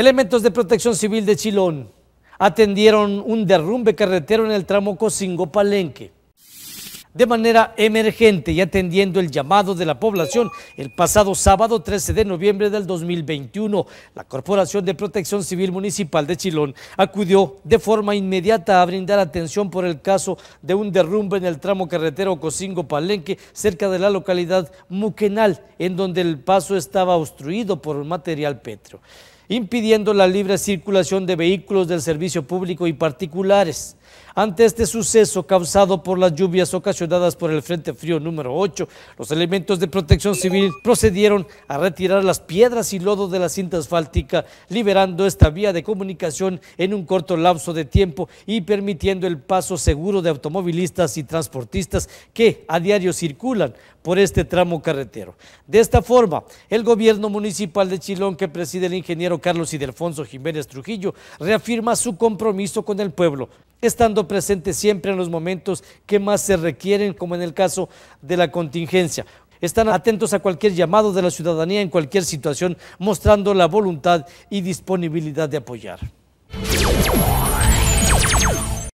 Elementos de protección civil de Chilón atendieron un derrumbe carretero en el tramo Cocingo-Palenque. De manera emergente y atendiendo el llamado de la población, el pasado sábado 13 de noviembre del 2021, la Corporación de Protección Civil Municipal de Chilón acudió de forma inmediata a brindar atención por el caso de un derrumbe en el tramo carretero Cocingo-Palenque, cerca de la localidad Muquenal, en donde el paso estaba obstruido por material petro impidiendo la libre circulación de vehículos del servicio público y particulares. Ante este suceso causado por las lluvias ocasionadas por el Frente Frío número 8, los elementos de protección civil procedieron a retirar las piedras y lodo de la cinta asfáltica, liberando esta vía de comunicación en un corto lapso de tiempo y permitiendo el paso seguro de automovilistas y transportistas que a diario circulan por este tramo carretero. De esta forma, el gobierno municipal de Chilón, que preside el ingeniero Carlos Carlos Delfonso Jiménez Trujillo reafirma su compromiso con el pueblo, estando presente siempre en los momentos que más se requieren, como en el caso de la contingencia. Están atentos a cualquier llamado de la ciudadanía en cualquier situación, mostrando la voluntad y disponibilidad de apoyar.